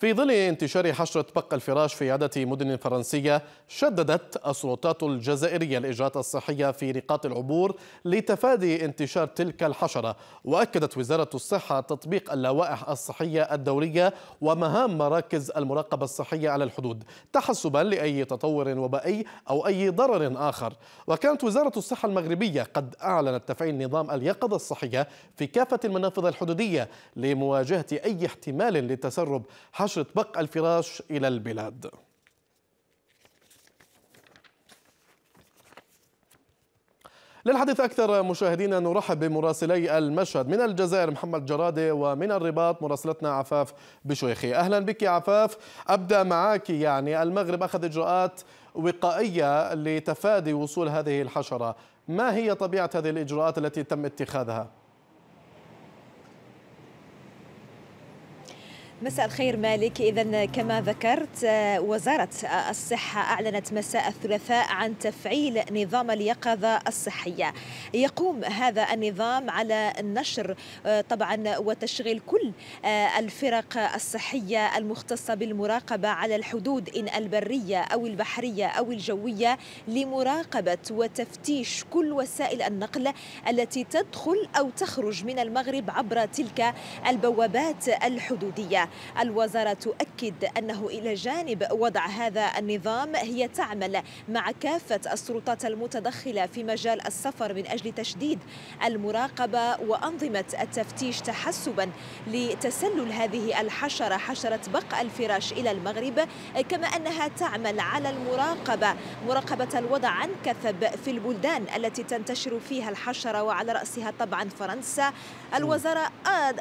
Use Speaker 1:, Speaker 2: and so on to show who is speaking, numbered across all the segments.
Speaker 1: في ظل انتشار حشرة بق الفراش في عدة مدن فرنسية شددت السلطات الجزائرية الإجراءات الصحية في نقاط العبور لتفادي انتشار تلك الحشرة وأكدت وزارة الصحة تطبيق اللوائح الصحية الدورية ومهام مراكز المراقبة الصحية على الحدود تحسبا لأي تطور وبائي أو أي ضرر آخر وكانت وزارة الصحة المغربية قد أعلنت تفعيل نظام اليقظة الصحية في كافة المنافذ الحدودية لمواجهة أي احتمال لتسرب حشرة نشرة بقع الفراش إلى البلاد للحديث أكثر مشاهدينا نرحب بمراسلي المشهد من الجزائر محمد جرادة ومن الرباط مراسلتنا عفاف بشويخي أهلا بك يا عفاف أبدأ معك يعني المغرب أخذ إجراءات وقائية لتفادي وصول هذه الحشرة ما هي طبيعة هذه الإجراءات التي تم اتخاذها؟
Speaker 2: مساء الخير مالك إذا كما ذكرت آه، وزارة آه، الصحة أعلنت مساء الثلاثاء عن تفعيل نظام اليقظة الصحية يقوم هذا النظام على النشر آه، طبعا وتشغيل كل الفرق الصحية المختصة بالمراقبة على الحدود إن البرية أو البحرية أو الجوية لمراقبة وتفتيش كل وسائل النقل التي تدخل أو تخرج من المغرب عبر تلك البوابات الحدودية الوزارة تؤكد أنه إلى جانب وضع هذا النظام هي تعمل مع كافة السلطات المتدخلة في مجال السفر من أجل تشديد المراقبة وأنظمة التفتيش تحسبا لتسلل هذه الحشرة حشرة بق الفراش إلى المغرب كما أنها تعمل على المراقبة مراقبة الوضع عن كثب في البلدان التي تنتشر فيها الحشرة وعلى رأسها طبعا فرنسا الوزارة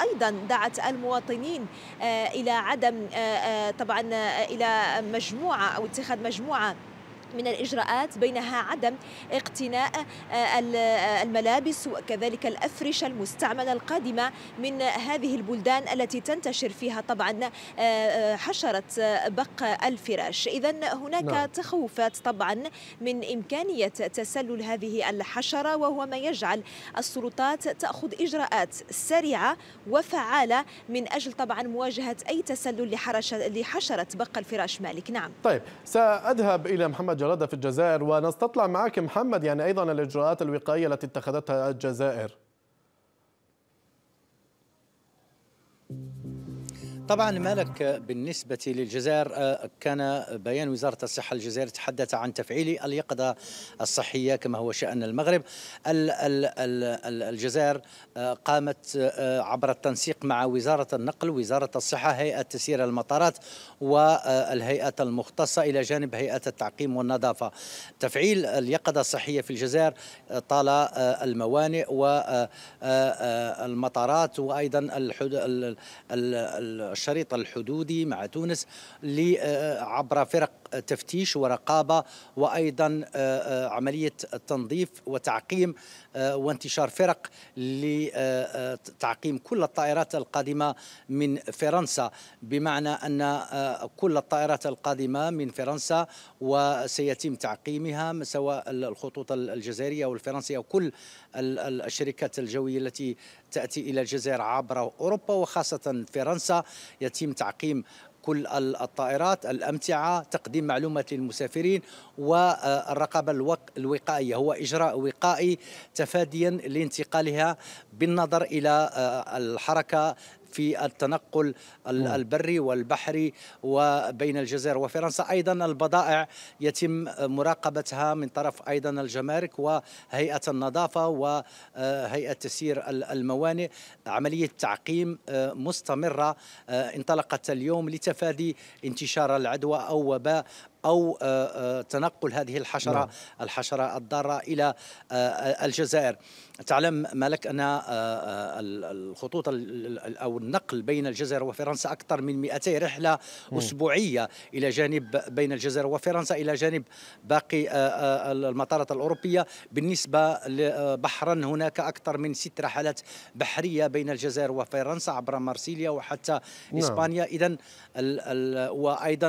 Speaker 2: أيضا دعت المواطنين آه، الى عدم آه، آه، طبعا آه، الى مجموعه او اتخاذ مجموعه من الإجراءات بينها عدم اقتناء آه، آه، الملابس وكذلك الأفرشة المستعملة القادمة من هذه البلدان التي تنتشر فيها طبعا آه، حشرة بق الفراش إذا هناك نعم. تخوفات طبعا من إمكانية تسلل هذه الحشرة وهو ما يجعل السلطات تأخذ إجراءات سريعة وفعالة من أجل طبعا مواجهة أي تسلل لحشرة بق الفراش مالك نعم
Speaker 1: طيب سأذهب إلى محمد الجلادة في الجزائر ونستطلع معك محمد يعني أيضا الإجراءات الوقائية التي اتخذتها الجزائر
Speaker 3: طبعا مالك بالنسبة للجزائر آه، كان بيان وزارة الصحة الجزائر تحدث عن تفعيل اليقظة الصحية كما هو شأن المغرب الجزائر آه، قامت آه، عبر التنسيق مع وزارة النقل وزارة الصحة هيئة تسيير المطارات والهيئة المختصة إلى جانب هيئة التعقيم والنظافة تفعيل اليقظة الصحية في الجزائر طال الموانئ والمطارات وأيضا الشريط الحدودي مع تونس آه، عبر فرق تفتيش ورقابة وأيضا آه، آه، عملية تنظيف وتعقيم آه، وانتشار فرق لتعقيم كل الطائرات القادمة من فرنسا بمعنى أن كل الطائرات القادمة من فرنسا وسيتم تعقيمها سواء الخطوط الجزائرية والفرنسية وكل الشركات الجوية التي تأتي إلى الجزائر عبر أوروبا وخاصة فرنسا يتم تعقيم كل الطائرات الأمتعة تقديم معلومات للمسافرين والرقابة الوقائية هو إجراء وقائي تفاديا لانتقالها بالنظر إلى آه، الحركة في التنقل نعم. البري والبحري وبين الجزائر وفرنسا أيضا البضائع يتم مراقبتها من طرف أيضا الجمارك وهيئة النظافة وهيئة تسيير الموانئ عملية تعقيم آه، مستمرة آه، انطلقت اليوم لتفادي انتشار العدوى أو وباء أو آه، آه، تنقل هذه الحشرة نعم. الحشرة الضارة إلى آه، الجزائر تعلم مالك أن الخطوط أو النقل بين الجزائر وفرنسا أكثر من 200 رحلة أسبوعية إلى جانب بين الجزائر وفرنسا إلى جانب باقي المطارات الأوروبية بالنسبة لبحرا هناك أكثر من ست رحلات بحرية بين الجزائر وفرنسا عبر مارسيليا وحتى نعم. إسبانيا إذا وأيضا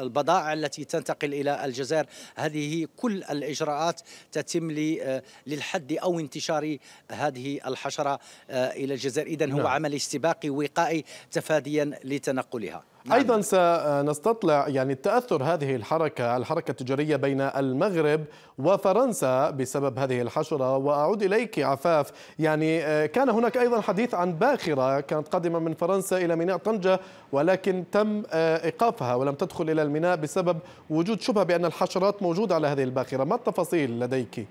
Speaker 3: البضائع التي تنتقل إلى الجزائر هذه كل الإجراءات تتم آه، للحد أو انتشار هذه الحشرة آه، إلى الجزائر إذا هو نعم. عمل استباقي وقائي تفاديا لتنقلها
Speaker 1: نعم. ايضا سنستطلع يعني التاثر هذه الحركه الحركه التجاريه بين المغرب وفرنسا بسبب هذه الحشره واعود اليك عفاف يعني آه، كان هناك ايضا حديث عن باخره كانت قادمه من فرنسا الى ميناء طنجه ولكن تم آه، ايقافها ولم تدخل الى الميناء بسبب وجود شبهه بان الحشرات موجوده على هذه الباخره ما التفاصيل لديك؟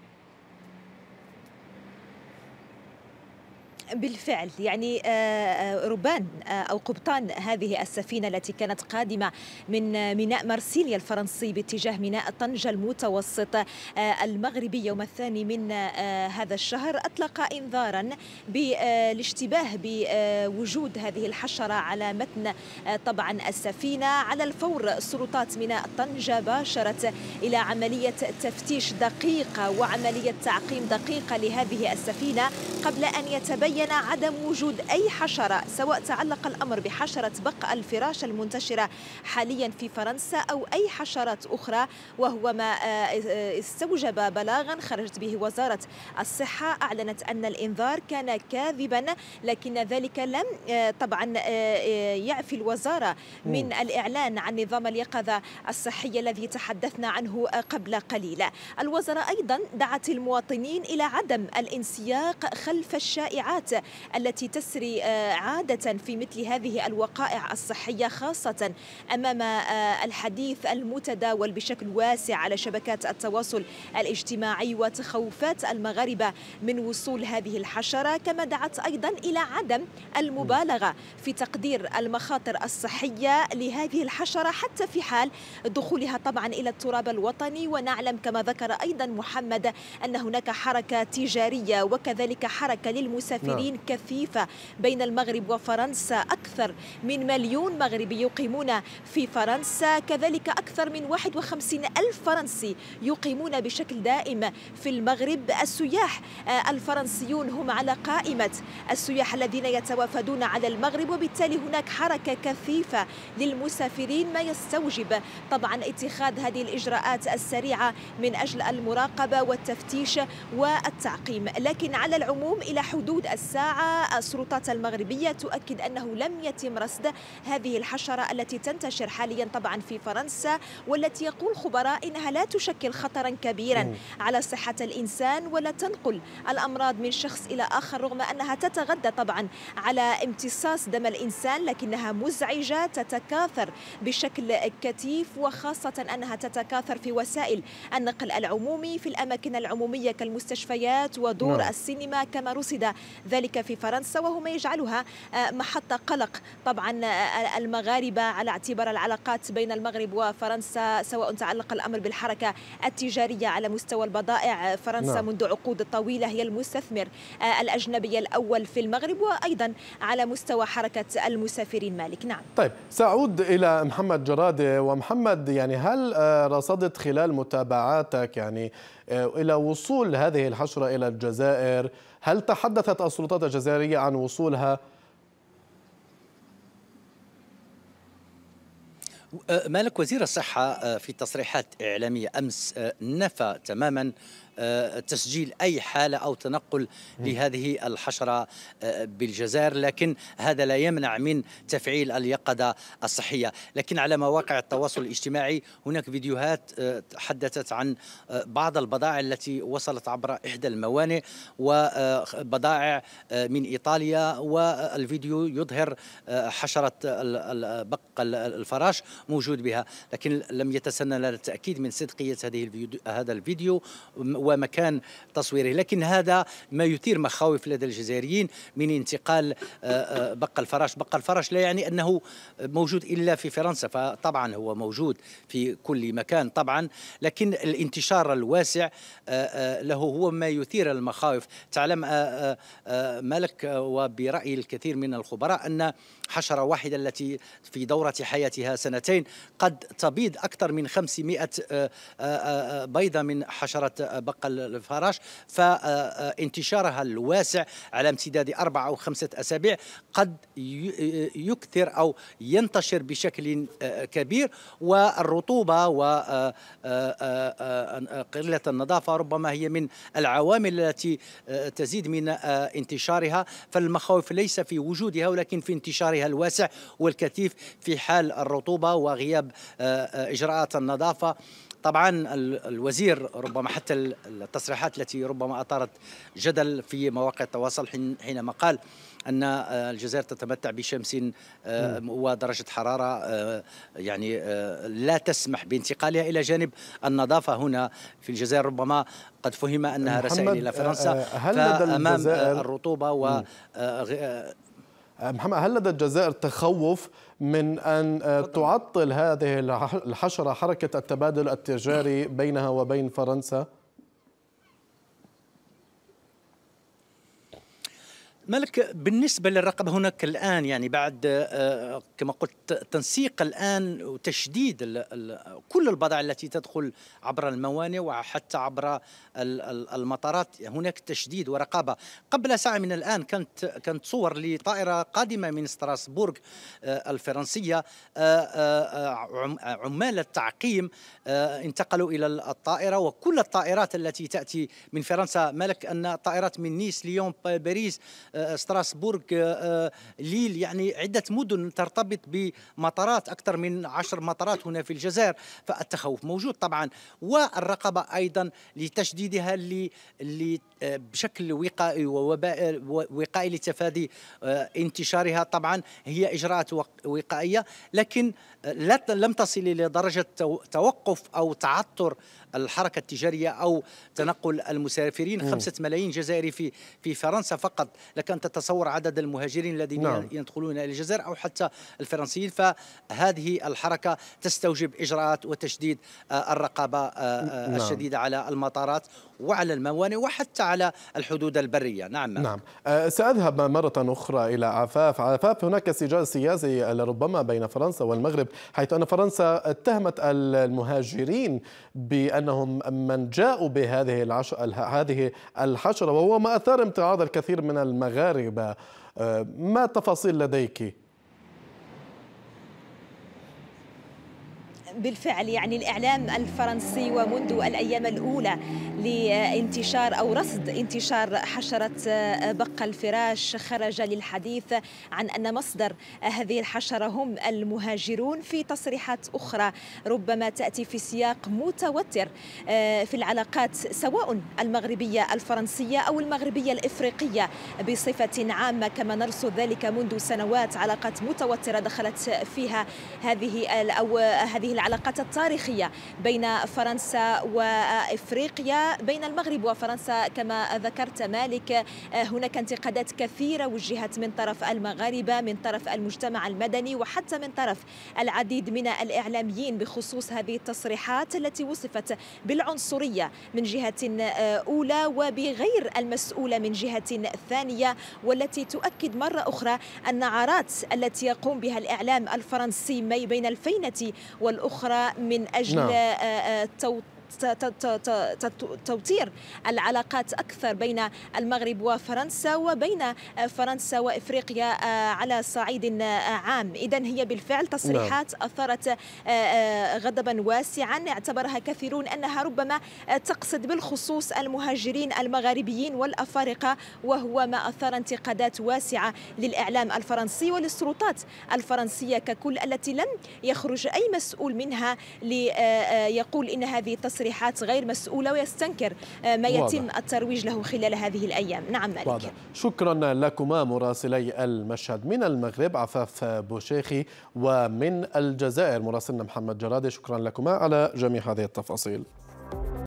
Speaker 2: بالفعل يعني آه، آه، ربان آه، أو قبطان هذه السفينة التي كانت قادمة من ميناء مرسيليا الفرنسي باتجاه ميناء طنجة المتوسط المغربي يوم الثاني من هذا الشهر أطلق إنذارا بالاشتباه بوجود هذه الحشرة على متن طبعا السفينة على الفور سلطات ميناء طنجة باشرت إلى عملية تفتيش دقيقة وعملية تعقيم دقيقة لهذه السفينة قبل أن يتبين بين عدم وجود أي حشرة سواء تعلق الأمر بحشرة بق الفراش المنتشرة حاليا في فرنسا أو أي حشرات أخرى وهو ما آه، استوجب بلاغا خرجت به وزارة الصحة أعلنت أن الإنذار كان كاذبا لكن ذلك لم آه، طبعا آه، يعفي الوزارة من الإعلان عن نظام اليقظة الصحية الذي تحدثنا عنه قبل قليل الوزارة أيضا دعت المواطنين إلى عدم الانسياق خلف الشائعات التي تسري آه، عادة في مثل هذه الوقائع الصحية خاصة أمام آه، الحديث المتداول بشكل واسع على شبكات التواصل الاجتماعي وتخوفات المغاربة من وصول هذه الحشرة كما دعت أيضا إلى عدم المبالغة في تقدير المخاطر الصحية لهذه الحشرة حتى في حال دخولها طبعا إلى التراب الوطني ونعلم كما ذكر أيضا محمد أن هناك حركة تجارية وكذلك حركة للمسافرين مواطنين كثيفة بين المغرب وفرنسا أكثر من مليون مغربي يقيمون في فرنسا كذلك أكثر من 51 ألف فرنسي يقيمون بشكل دائم في المغرب السياح آه، الفرنسيون هم على قائمة السياح الذين يتوافدون على المغرب وبالتالي هناك حركة كثيفة للمسافرين ما يستوجب طبعا اتخاذ هذه الإجراءات السريعة من أجل المراقبة والتفتيش والتعقيم لكن على العموم إلى حدود الساعة الساعة السلطات المغربية تؤكد أنه لم يتم رصد هذه الحشرة التي تنتشر حاليا طبعا في فرنسا والتي يقول خبراء إنها لا تشكل خطرا كبيرا على صحة الإنسان ولا تنقل الأمراض من شخص إلى آخر رغم أنها تتغذى طبعا على امتصاص دم الإنسان لكنها مزعجة تتكاثر بشكل كثيف وخاصة أنها تتكاثر في وسائل النقل العمومي في الأماكن العمومية كالمستشفيات ودور نعم. السينما كما رصد ذلك في فرنسا وهو ما يجعلها آه، محطة قلق طبعا آه، آه، المغاربة على اعتبار العلاقات بين المغرب وفرنسا سواء تعلق الأمر بالحركة التجارية على مستوى البضائع فرنسا نعم. منذ عقود طويلة هي المستثمر الأجنبي الأول في المغرب وأيضا على مستوى حركة المسافرين مالك نعم
Speaker 1: طيب سأعود إلى محمد جرادة ومحمد يعني هل رصدت خلال متابعاتك يعني آه، إلى وصول هذه الحشرة إلى الجزائر هل تحدثت السلطات الجزائرية عن وصولها
Speaker 3: أه، مالك وزير الصحة أه، في تصريحات إعلامية أمس نفى تماما آه، تسجيل أي حالة أو تنقل لهذه الحشرة آه، بالجزائر لكن هذا لا يمنع من تفعيل اليقظة الصحية لكن على مواقع التواصل الاجتماعي هناك فيديوهات تحدثت آه، عن بعض البضائع التي وصلت عبر إحدى الموانئ وبضائع من إيطاليا والفيديو يظهر حشرة بق الفراش موجود بها لكن لم يتسنى لنا التأكيد من صدقية هذه الفيديو هذا الفيديو ومكان تصويره لكن هذا ما يثير مخاوف لدى الجزائريين من انتقال آه، آه، بقى الفراش بقى الفراش لا يعني أنه موجود إلا في فرنسا فطبعا هو موجود في كل مكان طبعا لكن الانتشار الواسع آه، له هو ما يثير المخاوف تعلم ملك وبرأي الكثير من الخبراء أن حشرة واحدة التي في دورة حياتها سنتين قد تبيض أكثر من 500 بيضة من حشرة بقى مطلق الفراش فانتشارها الواسع على امتداد أربعة أو خمسة أسابيع قد يكثر أو ينتشر بشكل آه، كبير والرطوبة وقلة آه، آه، النظافة ربما هي من العوامل التي تزيد من انتشارها فالمخاوف ليس في وجودها ولكن في انتشارها الواسع والكثيف في حال الرطوبة وغياب إجراءات النظافة طبعا الوزير ربما حتى التصريحات التي ربما اثارت جدل في مواقع التواصل حينما قال ان آه، الجزائر تتمتع بشمس آه، ودرجه حراره آه، يعني لا تسمح بانتقالها الى جانب النظافه هنا في الجزائر ربما قد فهم انها رسائل الى فرنسا هل الجزائر
Speaker 1: الرطوبه و آه، محمد هل لدى الجزائر تخوف من أن آه، تعطل هذه الحشرة حركة التبادل التجاري بينها وبين فرنسا؟
Speaker 3: ملك بالنسبه للرقابة هناك الان يعني بعد آه، كما قلت تنسيق الان وتشديد كل البضائع التي تدخل عبر الموانئ وحتى عبر المطارات هناك تشديد ورقابه قبل ساعه من الان كانت كانت صور لطائره قادمه من ستراسبورغ آه، الفرنسيه آه، عمال التعقيم انتقلوا الى الطائره وكل الطائرات التي تاتي من فرنسا ملك ان طائرات من نيس ليون باريس آه، ستراسبورغ آه، آه، ليل يعني عدة مدن ترتبط بمطارات أكثر من عشر مطارات هنا في الجزائر فالتخوف موجود طبعا والرقبة أيضا لتشديدها بشكل وقائي ووقائي لتفادي انتشارها طبعا هي إجراءات وقائية لكن لم تصل إلى درجة توقف أو تعثر الحركة التجارية أو تنقل المسافرين مم. خمسة ملايين جزائري في في فرنسا فقط لك أن تتصور عدد المهاجرين الذين نعم. يدخلون إلى الجزائر أو حتى الفرنسيين فهذه الحركة تستوجب إجراءات وتشديد آه، الرقابة آه، آه، نعم. الشديدة على المطارات وعلى الموانئ وحتى على الحدود البرية نعم نعم
Speaker 1: آه، سأذهب مرة أخرى إلى عفاف عفاف هناك سجال سياسي لربما بين فرنسا والمغرب حيث أن فرنسا اتهمت المهاجرين بأنهم من جاءوا بهذه العش... هذه الحشرة وهو ما أثار امتعاض الكثير من المغاربة آه، ما تفاصيل لديك؟
Speaker 2: بالفعل يعني الإعلام الفرنسي ومنذ الأيام الأولى لانتشار أو رصد انتشار حشرة آه، بق الفراش خرج للحديث عن أن مصدر هذه الحشرة هم المهاجرون في تصريحات أخرى ربما تأتي في سياق متوتر آه، في العلاقات سواء المغربية الفرنسية أو المغربية الإفريقية بصفة عامة كما نرصد ذلك منذ سنوات علاقات متوترة دخلت فيها هذه أو هذه العلاقات العلاقات التاريخية بين فرنسا وإفريقيا بين المغرب وفرنسا كما ذكرت مالك آه، هناك انتقادات كثيرة وجهت من طرف المغاربة من طرف المجتمع المدني وحتى من طرف العديد من الإعلاميين بخصوص هذه التصريحات التي وصفت بالعنصرية من جهة آه، أولى وبغير المسؤولة من جهة ثانية والتي تؤكد مرة أخرى النعرات التي يقوم بها الإعلام الفرنسي بين الفينة والأخرى أخرى من أجل نعم. آه، آه، توطيد توتير العلاقات أكثر بين المغرب وفرنسا وبين فرنسا وإفريقيا آه، على صعيد آه، عام إذا هي بالفعل تصريحات نعم. أثارت آه، غضبا واسعا اعتبرها كثيرون أنها ربما تقصد بالخصوص المهاجرين المغاربيين والأفارقة وهو ما أثار انتقادات واسعة للإعلام الفرنسي وللسلطات الفرنسية ككل التي لم يخرج أي مسؤول منها ليقول إن هذه التصريحات تصريحات غير مسؤولة ويستنكر آه، ما يتم واضح. الترويج له خلال هذه الأيام نعم مالك واضح.
Speaker 1: شكرا لكما مراسلي المشهد من المغرب عفاف بوشيخي ومن الجزائر مراسلنا محمد جرادي شكرا لكما على جميع هذه التفاصيل